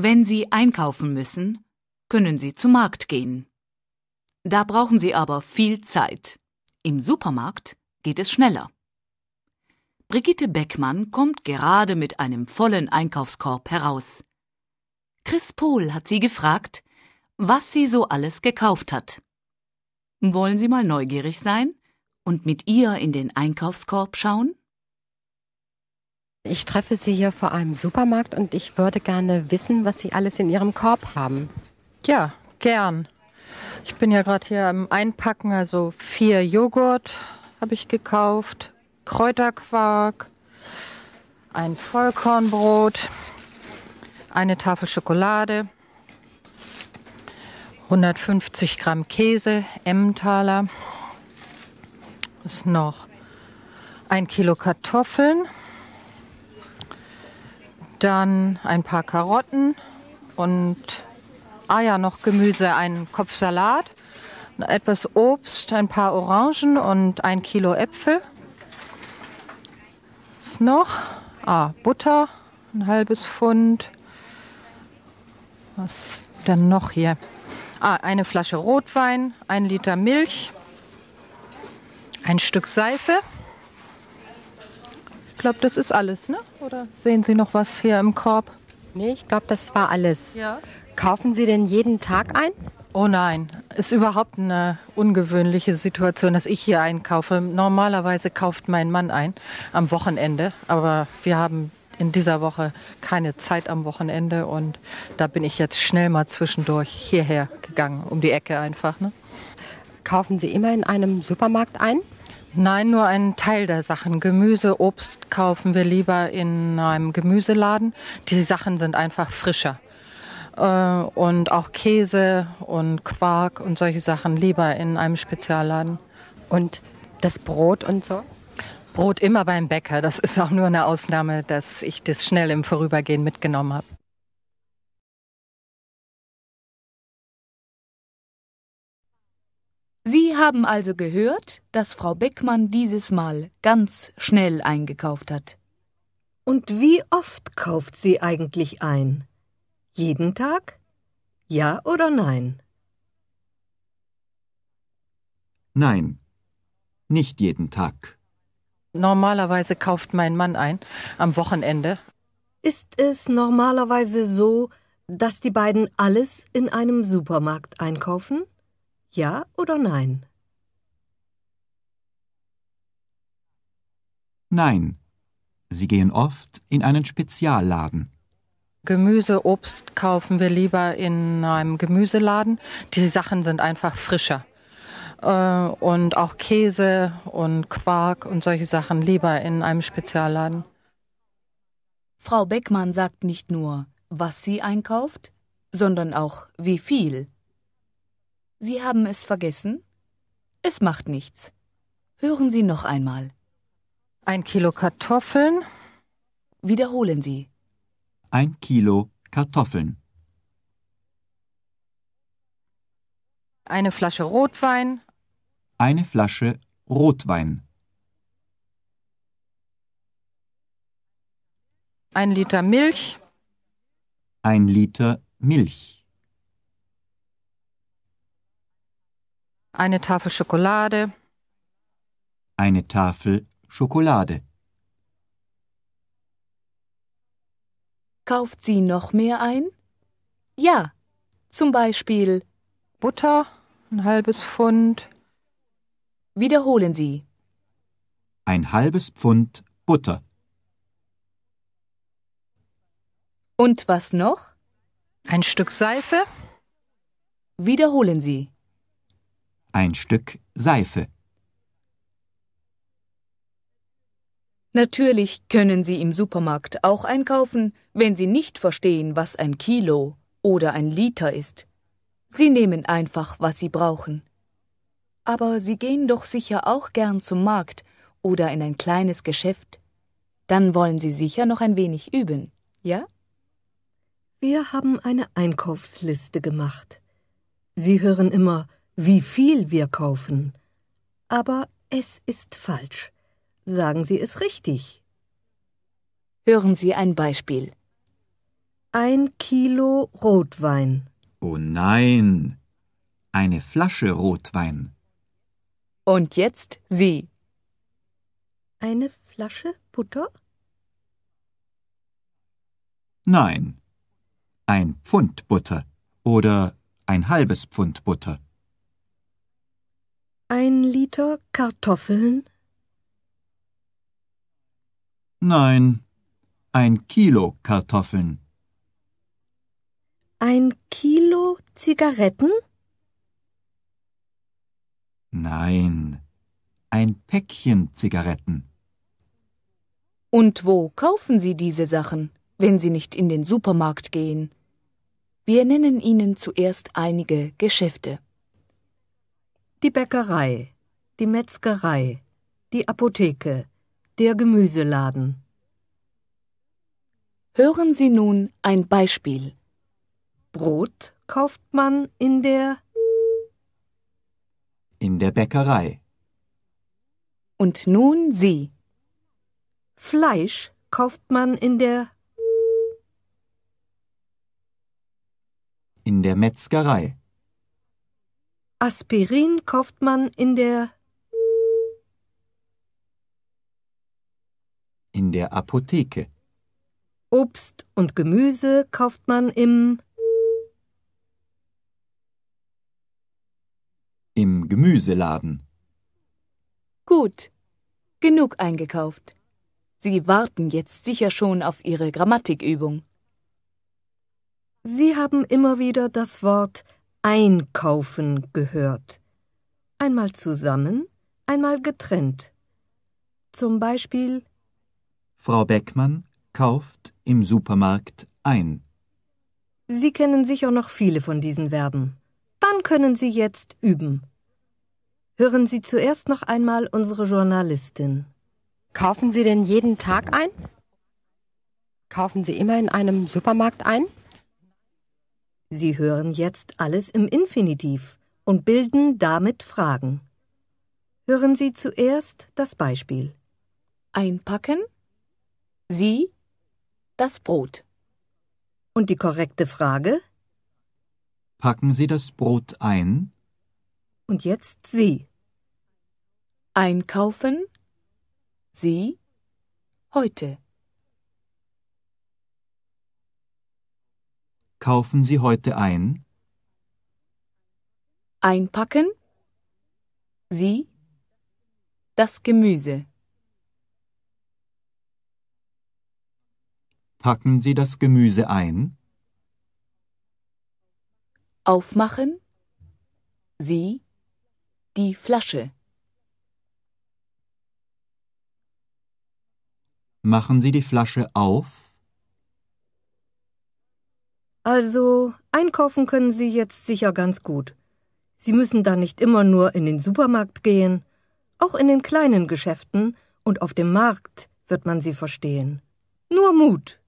Wenn Sie einkaufen müssen, können Sie zum Markt gehen. Da brauchen Sie aber viel Zeit. Im Supermarkt geht es schneller. Brigitte Beckmann kommt gerade mit einem vollen Einkaufskorb heraus. Chris Pohl hat sie gefragt, was sie so alles gekauft hat. Wollen Sie mal neugierig sein und mit ihr in den Einkaufskorb schauen? Ich treffe Sie hier vor einem Supermarkt und ich würde gerne wissen, was Sie alles in Ihrem Korb haben. Ja, gern. Ich bin ja gerade hier am Einpacken, also vier Joghurt habe ich gekauft, Kräuterquark, ein Vollkornbrot, eine Tafel Schokolade, 150 Gramm Käse, Emmentaler, ist noch ein Kilo Kartoffeln, dann ein paar Karotten und ah ja, noch Gemüse, einen Kopfsalat, etwas Obst, ein paar Orangen und ein Kilo Äpfel. Was noch? Ah, Butter, ein halbes Pfund. Was denn noch hier? Ah, eine Flasche Rotwein, ein Liter Milch, ein Stück Seife. Ich glaube, das ist alles, ne? Oder sehen Sie noch was hier im Korb? Nee, ich glaube, das war alles. Ja. Kaufen Sie denn jeden Tag ein? Oh nein, ist überhaupt eine ungewöhnliche Situation, dass ich hier einkaufe. Normalerweise kauft mein Mann ein am Wochenende, aber wir haben in dieser Woche keine Zeit am Wochenende und da bin ich jetzt schnell mal zwischendurch hierher gegangen, um die Ecke einfach. Ne? Kaufen Sie immer in einem Supermarkt ein? Nein, nur einen Teil der Sachen. Gemüse, Obst kaufen wir lieber in einem Gemüseladen. Die Sachen sind einfach frischer. Äh, und auch Käse und Quark und solche Sachen lieber in einem Spezialladen. Und das Brot und so? Brot immer beim Bäcker. Das ist auch nur eine Ausnahme, dass ich das schnell im Vorübergehen mitgenommen habe. Wir haben also gehört, dass Frau Beckmann dieses Mal ganz schnell eingekauft hat. Und wie oft kauft sie eigentlich ein? Jeden Tag? Ja oder nein? Nein, nicht jeden Tag. Normalerweise kauft mein Mann ein am Wochenende. Ist es normalerweise so, dass die beiden alles in einem Supermarkt einkaufen? Ja oder nein? Nein. Sie gehen oft in einen Spezialladen. Gemüse, Obst kaufen wir lieber in einem Gemüseladen. Diese Sachen sind einfach frischer. Äh, und auch Käse und Quark und solche Sachen lieber in einem Spezialladen. Frau Beckmann sagt nicht nur, was sie einkauft, sondern auch wie viel. Sie haben es vergessen? Es macht nichts. Hören Sie noch einmal. Ein Kilo Kartoffeln. Wiederholen Sie. Ein Kilo Kartoffeln. Eine Flasche Rotwein. Eine Flasche Rotwein. Ein Liter Milch. Ein Liter Milch. eine Tafel Schokolade, eine Tafel Schokolade. Kauft sie noch mehr ein? Ja, zum Beispiel Butter, ein halbes Pfund. Wiederholen Sie. Ein halbes Pfund Butter. Und was noch? Ein Stück Seife. Wiederholen Sie ein Stück Seife. Natürlich können Sie im Supermarkt auch einkaufen, wenn Sie nicht verstehen, was ein Kilo oder ein Liter ist. Sie nehmen einfach, was Sie brauchen. Aber Sie gehen doch sicher auch gern zum Markt oder in ein kleines Geschäft. Dann wollen Sie sicher noch ein wenig üben, ja? Wir haben eine Einkaufsliste gemacht. Sie hören immer wie viel wir kaufen. Aber es ist falsch. Sagen Sie es richtig. Hören Sie ein Beispiel. Ein Kilo Rotwein. Oh nein. Eine Flasche Rotwein. Und jetzt Sie. Eine Flasche Butter? Nein. Ein Pfund Butter oder ein halbes Pfund Butter ein Liter Kartoffeln? Nein, ein Kilo Kartoffeln. Ein Kilo Zigaretten? Nein, ein Päckchen Zigaretten. Und wo kaufen Sie diese Sachen, wenn Sie nicht in den Supermarkt gehen? Wir nennen Ihnen zuerst einige Geschäfte die Bäckerei, die Metzgerei, die Apotheke, der Gemüseladen. Hören Sie nun ein Beispiel. Brot kauft man in der in der Bäckerei. Und nun Sie. Fleisch kauft man in der in der Metzgerei. Aspirin kauft man in der in der Apotheke. Obst und Gemüse kauft man im im Gemüseladen. Gut. Genug eingekauft. Sie warten jetzt sicher schon auf Ihre Grammatikübung. Sie haben immer wieder das Wort Einkaufen gehört. Einmal zusammen, einmal getrennt. Zum Beispiel Frau Beckmann kauft im Supermarkt ein. Sie kennen sicher noch viele von diesen Verben. Dann können Sie jetzt üben. Hören Sie zuerst noch einmal unsere Journalistin. Kaufen Sie denn jeden Tag ein? Kaufen Sie immer in einem Supermarkt ein? Sie hören jetzt alles im Infinitiv und bilden damit Fragen. Hören Sie zuerst das Beispiel. Einpacken? Sie? Das Brot. Und die korrekte Frage? Packen Sie das Brot ein? Und jetzt Sie. Einkaufen? Sie? Heute. kaufen Sie heute ein? Einpacken Sie das Gemüse. Packen Sie das Gemüse ein? Aufmachen Sie die Flasche. Machen Sie die Flasche auf? Also, einkaufen können Sie jetzt sicher ganz gut. Sie müssen da nicht immer nur in den Supermarkt gehen. Auch in den kleinen Geschäften und auf dem Markt wird man Sie verstehen. Nur Mut.